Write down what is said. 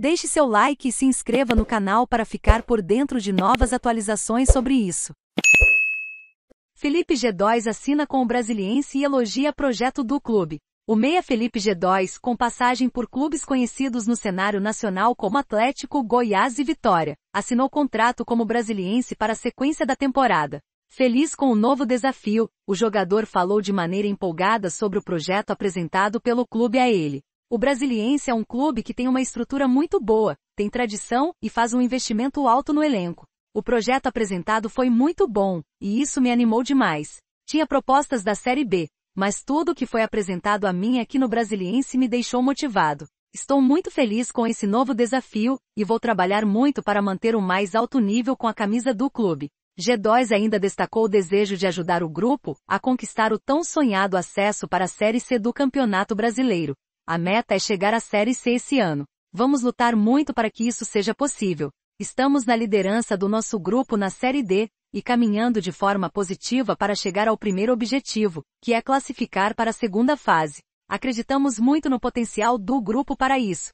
Deixe seu like e se inscreva no canal para ficar por dentro de novas atualizações sobre isso. Felipe G2 assina com o Brasiliense e elogia projeto do clube. O meia Felipe G2, com passagem por clubes conhecidos no cenário nacional como Atlético, Goiás e Vitória, assinou contrato como brasiliense para a sequência da temporada. Feliz com o novo desafio, o jogador falou de maneira empolgada sobre o projeto apresentado pelo clube a ele. O Brasiliense é um clube que tem uma estrutura muito boa, tem tradição e faz um investimento alto no elenco. O projeto apresentado foi muito bom, e isso me animou demais. Tinha propostas da Série B, mas tudo que foi apresentado a mim aqui no Brasiliense me deixou motivado. Estou muito feliz com esse novo desafio, e vou trabalhar muito para manter o mais alto nível com a camisa do clube. G2 ainda destacou o desejo de ajudar o grupo a conquistar o tão sonhado acesso para a Série C do Campeonato Brasileiro. A meta é chegar à Série C esse ano. Vamos lutar muito para que isso seja possível. Estamos na liderança do nosso grupo na Série D, e caminhando de forma positiva para chegar ao primeiro objetivo, que é classificar para a segunda fase. Acreditamos muito no potencial do grupo para isso.